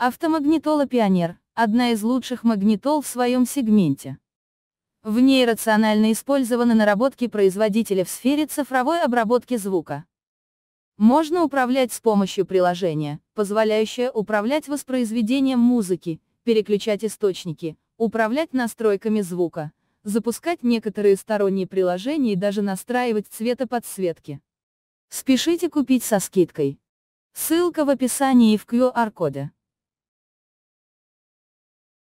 Автомагнитола «Пионер» – одна из лучших магнитол в своем сегменте. В ней рационально использованы наработки производителя в сфере цифровой обработки звука. Можно управлять с помощью приложения, позволяющее управлять воспроизведением музыки, переключать источники, управлять настройками звука, запускать некоторые сторонние приложения и даже настраивать цветоподсветки. Спешите купить со скидкой. Ссылка в описании и в QR-коде.